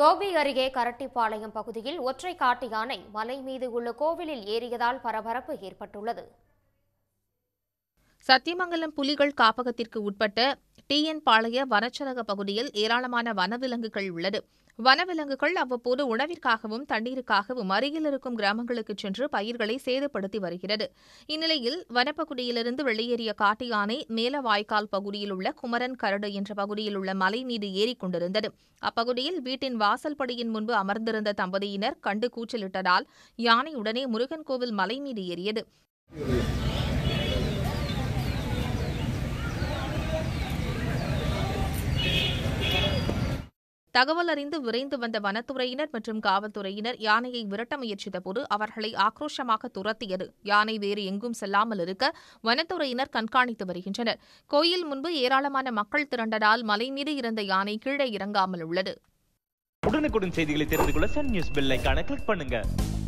கோபி அருகே கரட்டிப்பாளையம் பகுதியில் ஒற்றை காட்டு யானை மலை மீது உள்ள கோவிலில் ஏறியதால் பரபரப்பு ஏற்பட்டுள்ளது சத்தியமங்கலம் புலிகள் காப்பகத்திற்கு உட்பட்ட டிஎன் பாளைய வனச்சரக பகுதியில் ஏராளமான வனவிலங்குகள் உள்ளது வனவிலங்குகள் அவ்வப்போது உணவிற்காகவும் தண்ணீருக்காகவும் அருகில் இருக்கும் கிராமங்களுக்கு சென்று பயிர்களை சேதப்படுத்தி வருகிறது இந்நிலையில் வனப்பகுதியிலிருந்து வெளியேறிய காட்டு யானை மேலவாய்க்கால் பகுதியில் உள்ள குமரன் கரடு என்ற பகுதியில் உள்ள மலை மீது ஏறிக்கொண்டிருந்தது அப்பகுதியில் வீட்டின் வாசல்படியின் முன்பு அமர்ந்திருந்த தம்பதியினர் கண்டு கூச்சலிட்டதால் யானை உடனே முருகன் கோவில் மலை மீது ஏறியது தகவல் அறிந்து விரைந்து வந்த வனத்துறையினர் மற்றும் காவல்துறையினர் யானையை விரட்ட முயற்சித்தபோது அவர்களை ஆக்ரோஷமாக துரத்தியது யானை வேறு எங்கும் செல்லாமல் இருக்க வனத்துறையினர் கண்காணித்து வருகின்றனர் கோயில் முன்பு ஏராளமான மக்கள் திரண்டதால் மலை மீது இருந்த யானை கீழே இறங்காமல் உள்ளது உடனுக்குடன் செய்திகளை தெரிந்து கொள்ள சன் நியூஸ் பெல் கிளிக் பண்ணுங்க